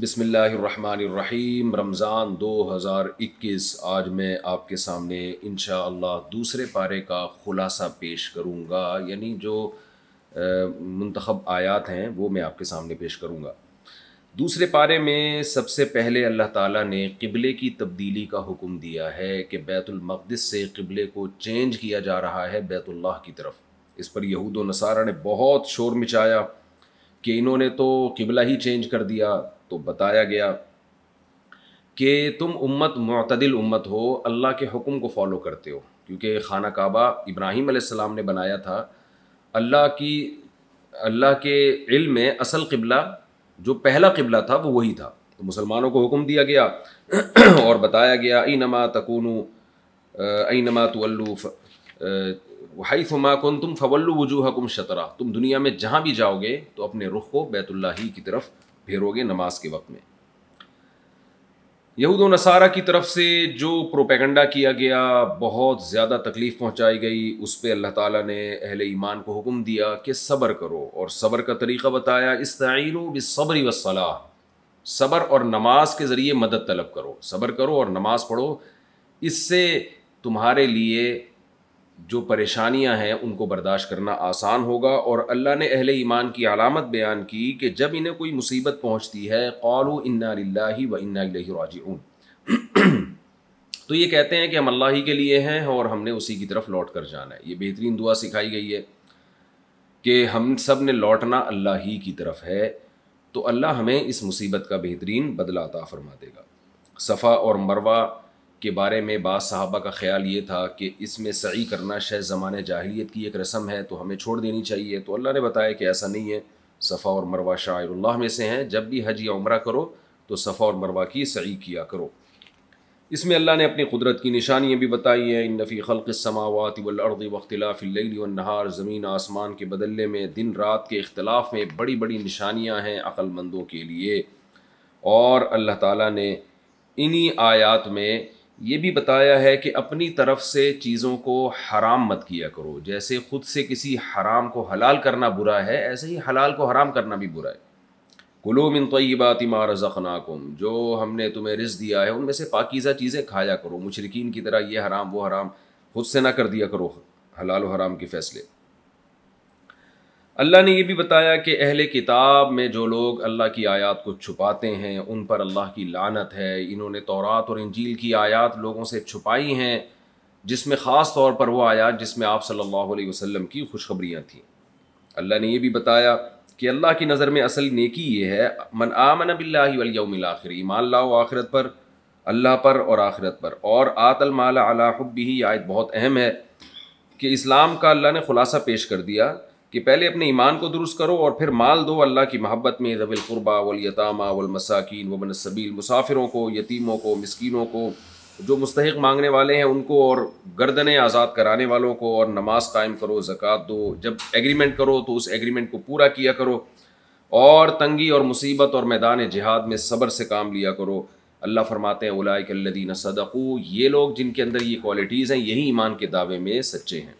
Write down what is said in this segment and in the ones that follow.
बिसमीम रमज़ान 2021 आज मैं आपके सामने इन दूसरे पारे का ख़ुलासा पेश करूँगा यानी जो मंतखब आयात हैं वो मैं आपके सामने पेश करूँगा दूसरे पारे में सबसे पहले अल्लाह ताला ने किबले की तब्दीली का हुक्म दिया है कि बैतुलमक़दस से किबले को चेंज किया जा रहा है बैतुल्लाह की तरफ इस पर यहूद नसारा ने बहुत शोर मचाया कि इन्होंने तो किबला ही चेंज कर दिया तो बताया गया कि तुम उम्मत मतदिल उम्मत हो अल्लाह के हुक्म को फॉलो करते हो क्योंकि खाना काबा इब्राहीम आसमाम ने बनाया था अल्लाह की अल्लाह के इल्म में असल किबला जो पहला किबला था वो वही था तो मुसलमानों को हुक्म दिया गया और बताया गया ई नमा तकून ई नमा तल्लू वहीथ माकुन तुम फवल्लु हकुम शतरा तुम दुनिया में जहाँ भी जाओगे तो अपने रुख को बैतुल्ला ही की तरफ फेरोगे नमाज के वक्त में यहूद नसारा की तरफ से जो प्रोपेगंडा किया गया बहुत ज़्यादा तकलीफ़ पहुँचाई गई उस पर अल्लाह ताली ने अहल ईमान को हुक्म दिया कि सब्र करो और सब्र का तरीक़ा बताया इस्तीन बसब्री वसलाह सब्र और नमाज के ज़रिए मदद तलब करो सब्र करो और नमाज पढ़ो इससे तुम्हारे लिए जो परेशानियां हैं उनको बर्दाश्त करना आसान होगा और अल्लाह ने अहले ईमान की अलामत बयान की कि जब इन्हें कोई मुसीबत पहुंचती है कौलु इन्ना व इन्ना तो ये कहते हैं कि हम अल्लाह ही के लिए हैं और हमने उसी की तरफ लौट कर जाना है ये बेहतरीन दुआ सिखाई गई है कि हम सब ने लौटना अल्लाह ही की तरफ है तो अल्लाह हमें इस मुसीबत का बेहतरीन बदलाता फरमा देगा सफ़ा और मरवा के बारे में बाद साहबा का ख्याल ये था कि इसमें सही करना शायद ज़मान जाहलीत की एक रस्म है तो हमें छोड़ देनी चाहिए तो अल्लाह ने बताया कि ऐसा नहीं है सफ़ा और मरवा शायर में से हैं जब भी हज या उम्र करो तो सफ़ा और मरवा की सही किया करो इसमें अल्लाह ने अपनी कुदरत की निशानियाँ भी बताई हैं इन नफ़ी खलक समावत वलर्द नहार ज़मीन आसमान के बदलने में दिन रात के अख्तलाफ में बड़ी बड़ी निशानियाँ हैं अक्लमंदों के लिए और अल्लाह ताला ने इन्हीं आयात में ये भी बताया है कि अपनी तरफ से चीज़ों को हराम मत किया करो जैसे ख़ुद से किसी हराम को हलाल करना बुरा है ऐसे ही हलाल को हराम करना भी बुरा है कुलूम इन तयबात इमार ज़ख़नाकुम जो हमने तुम्हें रिज दिया है उनमें से पाकिज़ा चीज़ें खाया करो मुशरकिन की तरह ये हराम वो हराम खुद से ना कर दिया करो हलाल हराम के फ़ैसले अल्लाह ने यह भी बताया कि अहल किताब में जो लोग अल्लाह की आयत को छुपाते हैं उन पर अल्लाह की लानत है इन्होंने तोरात और इंजील की आयत लोगों से छुपाई हैं जिसमें ख़ास तौर पर वो आयात जिसमें आप सल्लल्लाहु अलैहि वसल्लम की खुशखबरियाँ थीं अल्लाह ने यह भी बताया कि अल्लाह की नज़र में असल नेकी ये है मन आमन बिल्लाउमिल आखिर ईमान लाओ आखिरत पर अल्लाह पर और आखिरत पर और आतल माला भी आयत बहुत अहम है कि इस्लाम का अल्लाह ने खुलासा पेश कर दिया कि पहले अपने ईमान को दुरुस्त करो और फिर माल दो अल्लाह की मोहब्बत में जबिल क़ुरबा वलयतामा व वबन सबील मुसाफिरों को यतीमों को मस्किनों को जो मुस्तक मांगने वाले हैं उनको और गर्दनें आज़ाद कराने वालों को और नमाज कायम करो ज़क़ात दो जब एग्रीमेंट करो तो उस एग्रीमेंट को पूरा किया करो और तंगी और मुसीबत और मैदान जिहाद में सब्र से काम लिया करो अल्लाह फरमाते हैं उलाकल्लिन सदक़ू ये लोग जिनके अंदर ये क्वालिटीज़ हैं यही ईमान के दावे में सच्चे हैं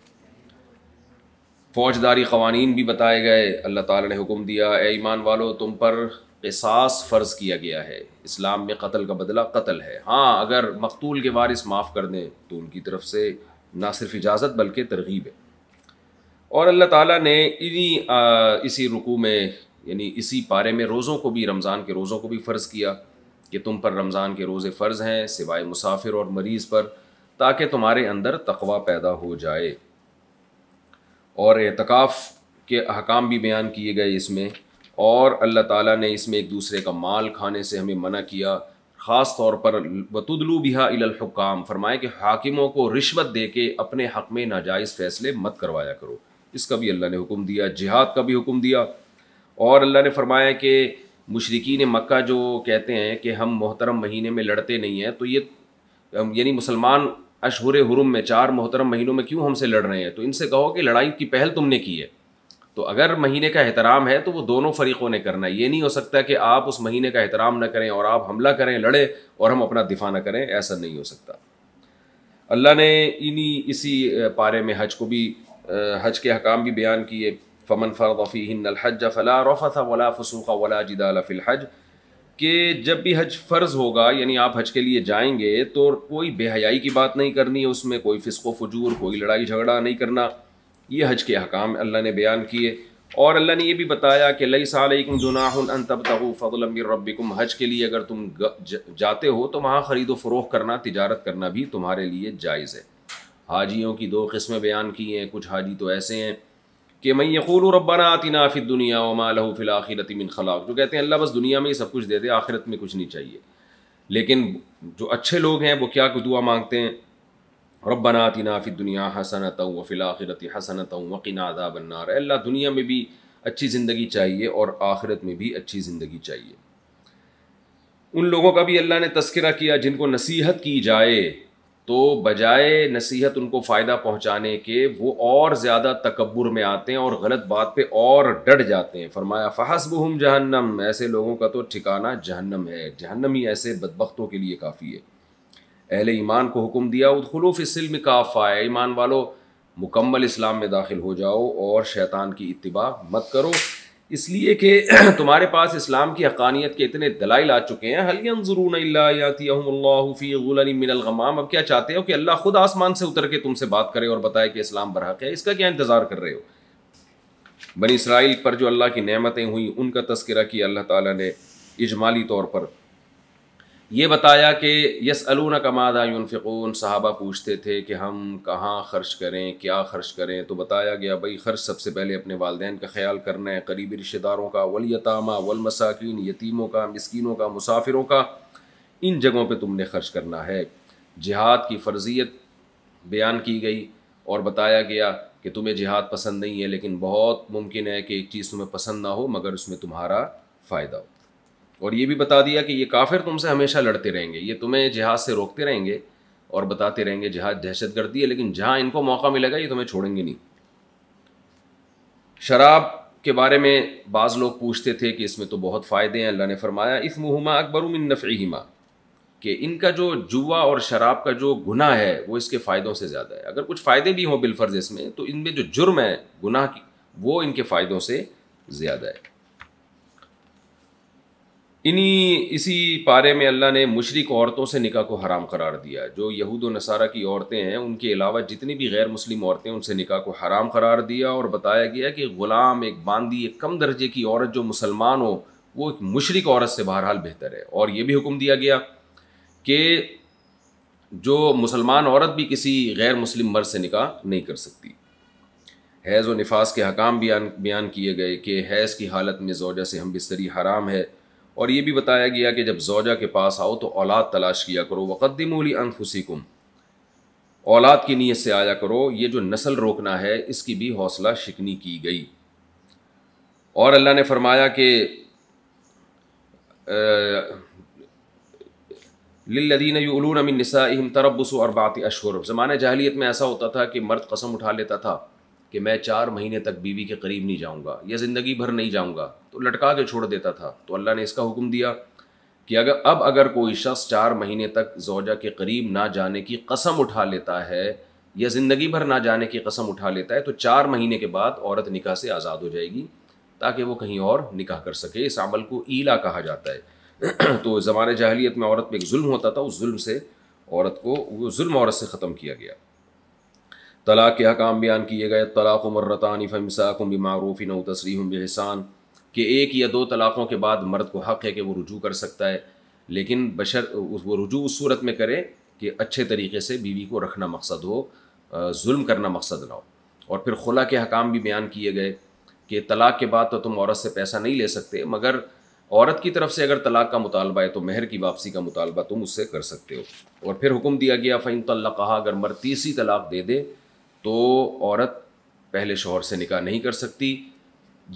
फ़ौजदारी कवानीन भी बताए गए अल्लाह ताला ने हुक्म दिया ए ईमान वालो तुम पर किसास फ़र्ज़ किया गया है इस्लाम में कत्ल का बदला कत्ल है हाँ अगर मकतूल के वारिस माफ़ कर दें तो उनकी तरफ से ना सिर्फ इजाज़त बल्कि तरगीब है और अल्लाह ताला ने इन्हीं इसी रुकू में यानी इसी पारे में रोज़ों को भी रमज़ान के रोज़ों को भी फ़र्ज़ किया कि तुम पर रमज़ान के रोज़े फ़र्ज़ हैं सिवाए मुसाफिर और मरीज़ पर ताकि तुम्हारे अंदर तकवा पैदा हो जाए और एतकाफ़ के अहकाम भी बयान किए गए इसमें और अल्लाह ताला ने इसमें एक दूसरे का माल खाने से हमें मना किया ख़ास तौर पर वतुदलू बिहा इलहकाम फरमाए कि हाकिमों को रिश्वत दे के अपने हक़ में नाजायज़ फ़ैसले मत करवाया करो इसका भी अल्लाह ने हुक्म दिया जिहाद का भी हुक्म दिया और अल्लाह ने फरमाया कि मशरकिन मक् जो कहते हैं कि हम मोहतरम महीने में लड़ते नहीं हैं तो ये यानी मुसलमान अशहर हुरम में चार मोहतरम महीनों में क्यों हमसे लड़ रहे हैं तो इनसे कहो कि लड़ाई की पहल तुमने की है तो अगर महीने का एहतराम है तो वो दोनों फरीक़ों ने करना है ये नहीं हो सकता कि आप उस महीने का एहतराम ना करें और आप हमला करें लड़ें और हम अपना दिफा ना करें ऐसा नहीं हो सकता अल्लाह ने इन्हीं इसी पारे में हज को भी हज के हकाम भी बयान किए फ़मन फ़रफ़ी हिन हज फ़ला रफ़ा वला फ़सूख़ा वला जिदाला फिलहज कि जब भी हज फ़र्ज़ होगा यानी आप हज के लिए जाएंगे तो कोई बेहयाई की बात नहीं करनी है उसमें कोई फिसको फजूर कोई लड़ाई झगड़ा नहीं करना ये हज के हकाम अल्लाह ने बयान किए और अल्लाह ने यह भी बताया कि लई सालकुम जुनाहन तब तहु फ़लम हज के लिए अगर तुम जाते हो तो वहाँ ख़रीदो फ़रोख करना तजारत करना भी तुम्हारे लिए जायज़ है हाजियों की दो किस्में बयान की हैं कुछ हाजी तो ऐसे हैं कि मैं यकूल आती ना फिर दुनिया वमा लहू फिल आखिरत मिन खलाक जो कहते हैं अल्लाह बस दुनिया में ही सब कुछ दे दे आखिरत में कुछ नहीं चाहिए लेकिन जो अच्छे लोग हैं वो क्या दुआ मांगते हैं रब्बाना ना फिर दुनिया हसनत व फिल आखिरत हसनत वकीन आदा बन्नार अल्लाह दुनिया में भी अच्छी ज़िंदगी चाहिए और आखिरत में भी अच्छी ज़िंदगी चाहिए उन लोगों का भी अल्लाह ने तस्करा किया जिनको नसीहत की जाए तो बजाय नसीहत उनको फ़ायदा पहुँचाने के वो और ज़्यादा तकबर में आते हैं और गलत बात पर और डट जाते हैं फरमाया फ़हसब हम जहन्नम ऐसे लोगों का तो ठिकाना जहन्नम है जहन्नम ही ऐसे बदबख्तों के लिए काफ़ी है अहले ईमान को हुक्म दिया उद उदखलूफ़ सिल्म काफ़ा है ईमान वालों मुकम्मल इस्लाम में दाखिल हो जाओ और शैतान की इतबा मत करो इसलिए कि तुम्हारे पास इस्लाम की हकानियत के इतने दलाइल आ चुके हैं हलियन ज़रून यातीफ़ी मिनलगमाम अब क्या चाहते हो कि अल्लाह खुद आसमान से उतर के तुमसे बात करे और बताए कि इस्लाम बरह है इसका क्या इंतज़ार कर रहे हो बनी इसराइल पर जो अल्लाह की नमतें हुई उनका तस्करा किया अल्लाह ताला ने इजमाली तौर पर ये बताया कि यस अलून कमादा यूनफ़िकून साहबा पूछते थे कि हम कहाँ ख़र्च करें क्या ख़र्च करें तो बताया गया भाई ख़र्च सबसे पहले अपने वालदेन का ख्याल करना है करीबी रिश्तेदारों का वलयतामा वलमसाकिन यतीमों का मस्किनों का मुसाफिरों का इन जगहों पर तुमने ख़र्च करना है जिहाद की फ़र्जियत बयान की गई और बताया गया कि तुम्हें जिहाद पसंद नहीं है लेकिन बहुत मुमकिन है कि एक चीज़ तुम्हें पसंद ना हो मगर उसमें तुम्हारा फ़ायदा हो और ये भी बता दिया कि ये काफिर तुमसे हमेशा लड़ते रहेंगे ये तुम्हें जहाज़ से रोकते रहेंगे और बताते रहेंगे जहाज़ दहशत गर्दी है लेकिन जहाँ इनको मौका मिलेगा ये तुम्हें छोड़ेंगे नहीं शराब के बारे में बाज़ लोग पूछते थे कि इसमें तो बहुत फ़ायदे हैं अल्लाह ने फरमाया इस मुहमा अकबरुमिन नफ़ीमा कि इनका जो जुआ और शराब का जो गुनाह है वो इसके फ़ायदों से ज़्यादा है अगर कुछ फ़ायदे भी हों बिलफर्ज इसमें तो इनमें जो जुर्म है गुनाह की वो इनके फ़ायदों से ज़्यादा है इन्हीं इसी पारे में अल्लाह ने मुशरक औरतों से निका को हराम करार दिया जो यहूद नसारा की औरतें हैं उनके अलावा जितनी भी गैर मुस्लिम औरतें उनसे निका को हराम करार दिया और बताया गया कि ग़ुलाम एक बांदी एक कम दर्जे की औरत जो मुसलमान हो वो एक मशरक औरत से बहरहाल बेहतर है और ये भी हुक्म दिया गया कि जो मुसलमान औरत भी किसी गैर मुस्लिम मर्द से निका नहीं कर सकती हैज़ व नफास के हकाम बयान बयान किए गए कि हैज़ की हालत में जोजा से हम बिस्तरी हराम है और ये भी बताया गया कि जब जोजा के पास आओ तो औलाद तलाश किया करो वक़दमोली अनफुसिकुम औलाद की नीयत से आया करो ये जो नस्ल रोकना है इसकी भी हौसला शिकनी की गई और अल्लाह ने फरमाया कि लदीन यूलून अमिन नसा तरबसु और बात अशहर ज़माने जाहलीत में ऐसा होता था कि मर्द कसम उठा लेता था कि मैं चार महीने तक बीवी के करीब नहीं जाऊँगा या ज़िंदगी भर नहीं जाऊँगा तो लटका के छोड़ देता था तो अल्लाह ने इसका हुक्म दिया कि अगर अब अगर कोई शख्स चार महीने तक जोजा के करीब ना जाने की कसम उठा लेता है या ज़िंदगी भर ना जाने की कसम उठा लेता है तो चार महीने के बाद औरत निकाह से आज़ाद हो जाएगी ताकि वो कहीं और निकाह कर सके इस अमल को ईला कहा जाता है तो ज़माने जाहलीत में औरत पर एक जुल्म होता था उस जुल्म से औरत को वो जुल्म औरत से ख़त्म किया गया तलाक़ के हकाम बयान किए गए तलाक़ मर्रतानी फ़मसाकुम बमारूफ़ी तसरी तसरीम बहसान के एक या दो तलाक़ों के बाद मर्द को हक़ है कि वो रुजू कर सकता है लेकिन बशर वो रुजू उस सूरत में करे कि अच्छे तरीके से बीवी को रखना मकसद हो जुल्म करना मकसद ना हो और फिर खुला के हकाम भी बयान किए गए कि तलाक़ के बाद तो तुम औरत से पैसा नहीं ले सकते मगर औरत की तरफ से अगर तलाक़ का मुतालबा है तो महर की वापसी का मुतालबा तुम उससे कर सकते हो और फिर हुक्म दिया गया फ़ैन तल्ला कहा अगर मर तीसरी तलाक़ दे दे तो औरत पहले शोहर से निकाह नहीं कर सकती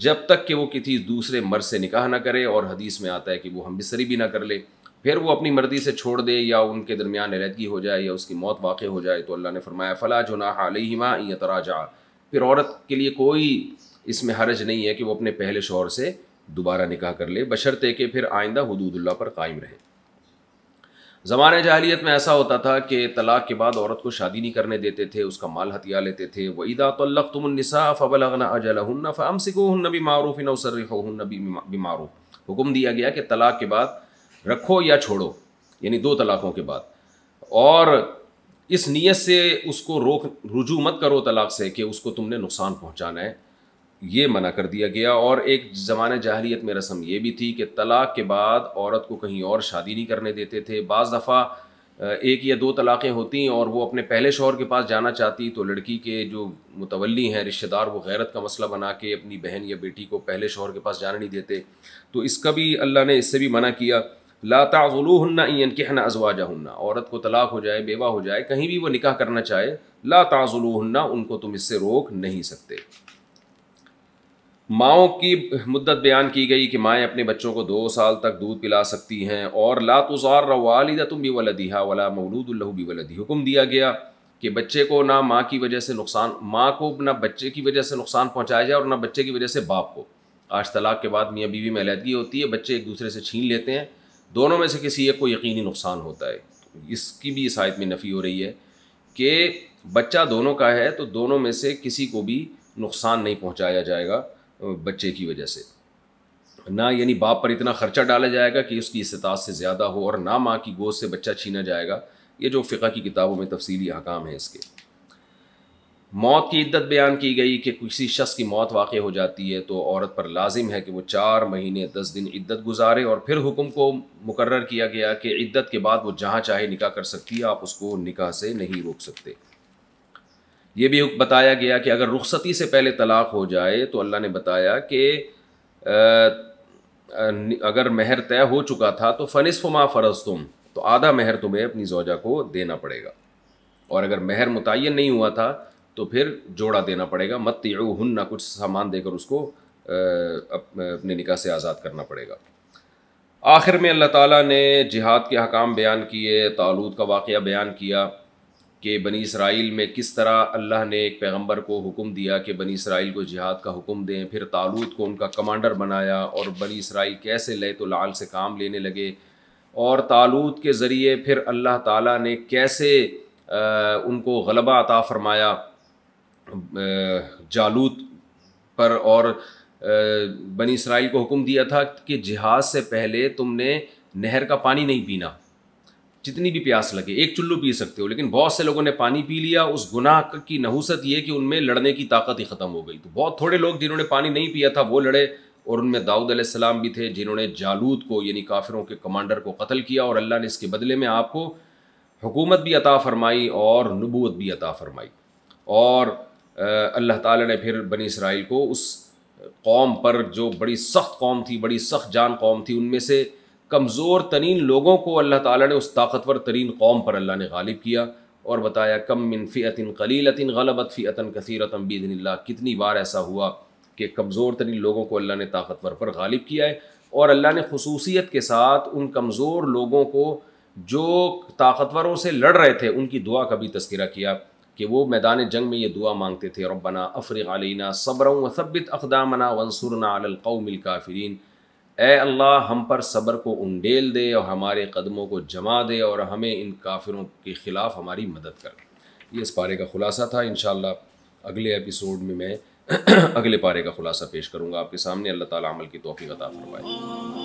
जब तक कि वो किसी दूसरे मर्द से निकाह ना करे और हदीस में आता है कि वो हम बिसरी भी ना कर ले फिर वो अपनी मर्जी से छोड़ दे या उनके दरमियान अलहदगी हो जाए या उसकी मौत वाक़ हो जाए तो अल्लाह ने फरमाया फ़ला जो ना या तरा यतराजा फिर औरत के लिए कोई इसमें हरज नहीं है कि वो अपने पहले शोहर से दोबारा निकाह कर ले बशरते कि फिर आइंदा हदूदुल्ला पर कायम रहे ज़माने जहलीत में ऐसा होता था कि तलाक के बाद औरत को शादी नहीं करने देते थे उसका माल हथिया लेते थे वईदा तल्लक तुमनसा फ़बलगना अजलहन फ़म सिकोहन भी मारूफ नौसरहन भी मारूफ हुक्म दिया गया कि तलाक के बाद रखो या छोड़ो यानी दो तलाक़ों के बाद और इस नीयत से उसको रोक रुजू मत करो तलाक से कि उसको तुमने नुकसान पहुँचाना है ये मना कर दिया गया और एक ज़माने जाहलीत में रस्म ये भी थी कि तलाक के बाद औरत को कहीं और शादी नहीं करने देते थे बज़ दफ़ा एक या दो तलाक़ें होती और वो अपने पहले शोहर के पास जाना चाहती तो लड़की के जो मुतवली हैं रिश्तेदार वो गैरत का मसला बना के अपनी बहन या बेटी को पहले शोहर के पास जाना नहीं देते तो इसका भी अल्लाह ने इससे भी मना किया लाताज़ुलूहन्ना इन कहना अजवाजा हन्ना औरत को तलाक हो जाए बेवा हो जाए कहीं भी वो निकाह करना चाहे लाताज़ुलूहन्ना उनको तुम इससे रोक नहीं सकते माओ की मुद्दत बयान की गई कि माएँ अपने बच्चों को दो साल तक दूध पिला सकती हैं और लातुजार वालिदा तुम भी वलदीहा वला मौलूदल्लू भी वलदी हुक्म दिया गया कि बच्चे को ना माँ की वजह से नुकसान माँ को ना बच्चे की वजह से नुकसान पहुँचाया जाए और ना बच्चे की वजह से बाप को आज तलाक के बाद मियाँ बीवी में अलहदगी होती है बच्चे एक दूसरे से छीन लेते हैं दोनों में से किसी एक को यकीनी नुकसान होता है इसकी भी इस आयत में नफ़ी हो रही है कि बच्चा दोनों का है तो दोनों में से किसी को भी नुकसान नहीं पहुँचाया जाएगा बच्चे की वजह से ना यानी बाप पर इतना ख़र्चा डाला जाएगा कि उसकी इस्तात से ज़्यादा हो और ना माँ की गोद से बच्चा छीना जाएगा ये जो फ़िका की किताबों में तफसीली हकाम है इसके मौत की इद्दत बयान की गई कि किसी शख्स की मौत वाक़ हो जाती है तो औरत पर लाजिम है कि वो चार महीने दस दिन इद्दत गुजारे और फिर हुक्म को मुकर किया गया कि इद्दत के बाद वो जहाँ चाहे निकाह कर सकती है आप उसको निकाह से नहीं रोक सकते ये भी बताया गया कि अगर रुखसती से पहले तलाक़ हो जाए तो अल्लाह ने बताया कि अगर महर तय हो चुका था तो फ़नसफ मा फ़रज तुम तो आधा महर तुम्हें अपनी जोजा को देना पड़ेगा और अगर महर मुतन नहीं हुआ था तो फिर जोड़ा देना पड़ेगा मत ना कुछ सामान देकर उसको अपने निकाह से आज़ाद करना पड़ेगा आखिर में अल्लाह ताला ने जिहाद के अकाम बयान किए तालूद का वाक़ बयान किया कि बनी इसराइल में किस तरह अल्लाह ने एक पैगम्बर को हुक्म दिया कि बनी इसराइल को जिहाद का हुक्म दें फिर तालूत को उनका कमांडर बनाया और बनी इसराइल कैसे लय तो लाल से काम लेने लगे और तालूत के ज़रिए फिर अल्लाह ताला ने कैसे आ, उनको गलबा अता फरमाया जालूत पर और आ, बनी इसराइल को हुक्म दिया था कि जिहाद से पहले तुमने नहर का पानी नहीं पीना जितनी भी प्यास लगे एक चुल्लू पी सकते हो लेकिन बहुत से लोगों ने पानी पी लिया उस गुनाह की नहूसत ये कि उनमें लड़ने की ताकत ही ख़त्म हो गई तो बहुत थोड़े लोग जिन्होंने पानी नहीं पिया था वो लड़े और उनमें दाऊद सलाम भी थे जिन्होंने जालूद को यानी काफिरों के कमांडर को कत्ल किया और अल्लाह ने इसके बदले में आपको हुकूमत भी अता फरमाई और नबूत भी अता फरमाई और अल्लाह ताला ने फिर बनी इसराइल को उस कौम पर जो बड़ी सख्त कौम थी बड़ी सख्त जान कौम थी उनमें से कमज़ोर तरीन लोगों को अल्लाह ताला ने उस ताकतवर तरीन कौम पर अल्लाह ने गालिब किया और बताया कम मिन फ़ीतिन कलीलतिन गलबत फ़ीतन कसीरतम बीदिल्ला कितनी बार ऐसा हुआ कि कमज़ोर तरीन लोगों को अल्लाह ने ताकतवर पर गालिब किया है और अल्लाह ने खसूसियत के साथ उन कमज़ोर लोगों को जो ताकतवरों से लड़ रहे थे उनकी दुआ का भी तस्करा किया कि वो मैदान जंग में ये दुआ मांगते थे रबना अफ़रना सब्र अकदामना वनसरना अलकौमिल काफ़रीन ए अल्लाह हम पर सब्र को उंडेल दे और हमारे कदमों को जमा दे और हमें इन काफिरों के ख़िलाफ़ हमारी मदद कर ये इस पारे का ख़ुलासा था इन अगले एपिसोड में मैं अगले पारे का ख़ुलासा पेश करूँगा आपके सामने अल्लाह ताला अमल की तोफ़ी अता फरमाए